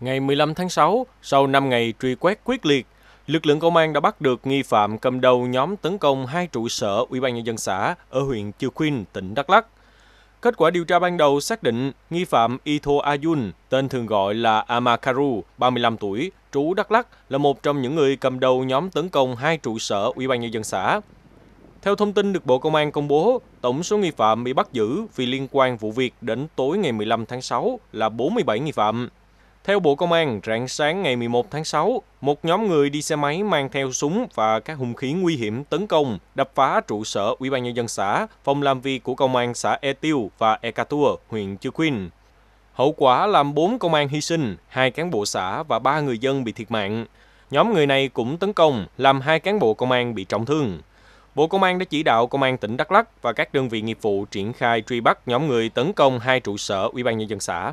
Ngày 15 tháng 6, sau 5 ngày truy quét quyết liệt, lực lượng công an đã bắt được nghi phạm cầm đầu nhóm tấn công hai trụ sở Ủy ban nhân dân xã ở huyện Chư Quynh, tỉnh Đắk Lắk. Kết quả điều tra ban đầu xác định nghi phạm Itho Ayun, tên thường gọi là Amakaru, 35 tuổi, trú Đắk Lắk, là một trong những người cầm đầu nhóm tấn công hai trụ sở Ủy ban nhân dân xã. Theo thông tin được Bộ Công an công bố, tổng số nghi phạm bị bắt giữ vì liên quan vụ việc đến tối ngày 15 tháng 6 là 47 nghi phạm. Theo Bộ Công an, rạng sáng ngày 11 tháng 6, một nhóm người đi xe máy mang theo súng và các hung khí nguy hiểm tấn công, đập phá trụ sở Ủy ban nhân dân xã, phòng làm việc của công an xã E Tiêu và E Catua, huyện Chư Quynh. Hậu quả làm 4 công an hy sinh, 2 cán bộ xã và 3 người dân bị thiệt mạng. Nhóm người này cũng tấn công, làm 2 cán bộ công an bị trọng thương. Bộ Công an đã chỉ đạo Công an tỉnh Đắk Lắk và các đơn vị nghiệp vụ triển khai truy bắt nhóm người tấn công hai trụ sở Ủy ban nhân dân xã.